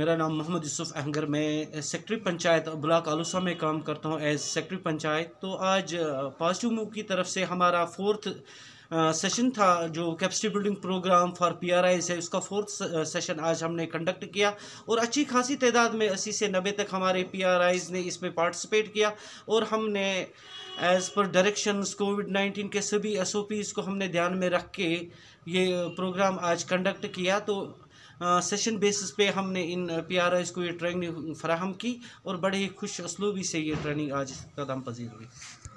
मेरा नाम मोहम्मद यूसुफ अहंगर मैं सेक्रेटरी पंचायत ब्लाक आलूसा में काम करता हूँ एज सेक्रेटरी पंचायत तो आज पॉजिटिव मूव की तरफ से हमारा फोर्थ सेशन था जो capacity building program for P R Is है उसका फोर्थ सेशन आज हमने कंडक्ट किया और अच्छी खासी तादाद में अस्सी से नबे तक हमारे पी आर आईज ने इसमें पार्टिसिपेट किया और हमने as per directions Covid nineteen के सभी एस ओ पीज़ को हमने ध्यान में रख के ये प्रोग्राम आज कंडक्ट किया तो सेशन बेसिस पे हमने इन पी आर आईज़ को ये ट्रेनिंग फ्राहम की और बड़े ही खुश उसलूबी से ये ट्रेनिंग आज कदम पजीर हुई